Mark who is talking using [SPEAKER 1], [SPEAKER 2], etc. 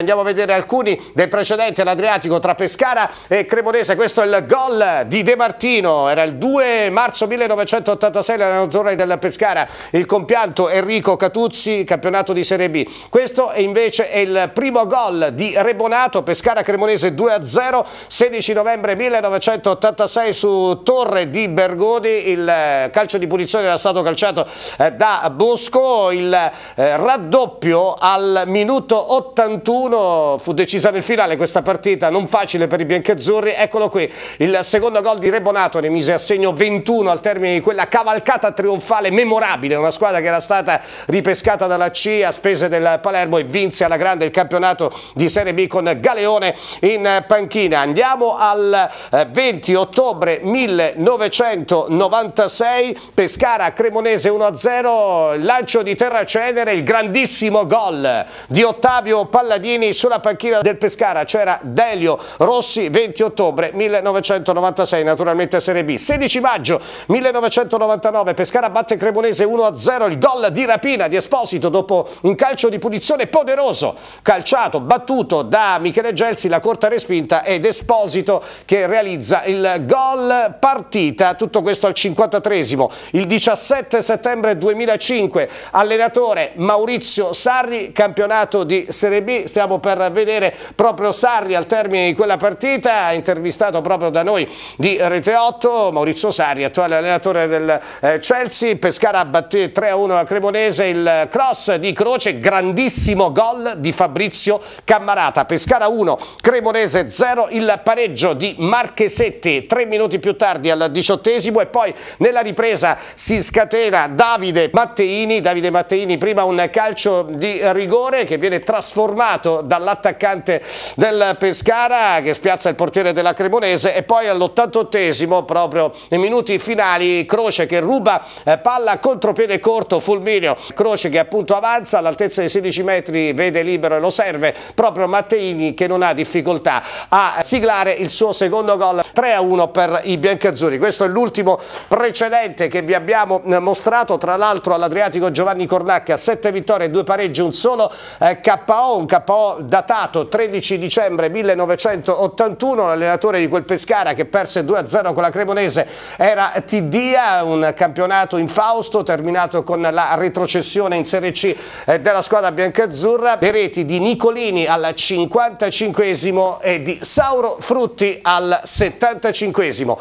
[SPEAKER 1] Andiamo a vedere alcuni dei precedenti all'Adriatico tra Pescara e Cremonese, questo è il gol di De Martino, era il 2 marzo 1986 l'allenatore della Pescara, il compianto Enrico Catuzzi, campionato di Serie B. Questo è invece è il primo gol di Rebonato, Pescara-Cremonese 2-0, 16 novembre 1986 su Torre di Bergoni, il eh, calcio di punizione era stato calciato eh, da Bosco, il eh, raddoppio al minuto 81 1 fu decisa nel finale questa partita non facile per i biancazzurri, eccolo qui, il secondo gol di Rebonato ne mise a segno 21 al termine di quella cavalcata trionfale memorabile, una squadra che era stata ripescata dalla C a spese del Palermo e vinse alla grande il campionato di Serie B con Galeone in panchina. Andiamo al 20 eh, ottobre 1996, Pescara Cremonese 1-0, lancio di terra cenere, il grandissimo gol di Ottavio Palladini Pellegrini, sulla panchina del Pescara c'era Delio Rossi, 20 ottobre 1996, naturalmente Serie B. 16 maggio 1999, Pescara batte Cremonese 1-0, il gol di rapina di Esposito dopo un calcio di punizione poderoso, calciato, battuto da Michele Gelsi, la corta respinta ed Esposito che realizza il gol partita, tutto questo al 53 il 17 settembre 2005, allenatore Maurizio Sarri, campionato di Serie B, stiamo Bravo per vedere proprio Sarri al termine di quella partita, intervistato proprio da noi di Rete 8, Maurizio Sarri, attuale allenatore del eh, Chelsea, Pescara batté 3-1 a Cremonese, il cross di Croce, grandissimo gol di Fabrizio Cammarata, Pescara 1, Cremonese 0, il pareggio di Marchesetti, 3 minuti più tardi al diciottesimo e poi nella ripresa si scatena Davide Matteini, Davide Matteini prima un calcio di rigore che viene trasformato dall'attaccante del Pescara che spiazza il portiere della Cremonese e poi all'88esimo proprio nei minuti finali Croce che ruba eh, palla contropiede corto Fulminio, Croce che appunto avanza all'altezza dei 16 metri vede libero e lo serve proprio Matteini che non ha difficoltà a siglare il suo secondo gol 3-1 a per i biancazzurri. Questo è l'ultimo precedente che vi abbiamo eh, mostrato, tra l'altro all'Adriatico Giovanni Cornacca, 7 vittorie, 2 pareggi, un solo eh, KO, un KO datato 13 dicembre 1981, l'allenatore di quel Pescara che perse 2-0 con la Cremonese era Tidia, un campionato in Fausto terminato con la retrocessione in Serie C eh, della squadra biancazzurra, le reti di Nicolini al 55 esimo e di Sauro Frutti al 75 esimo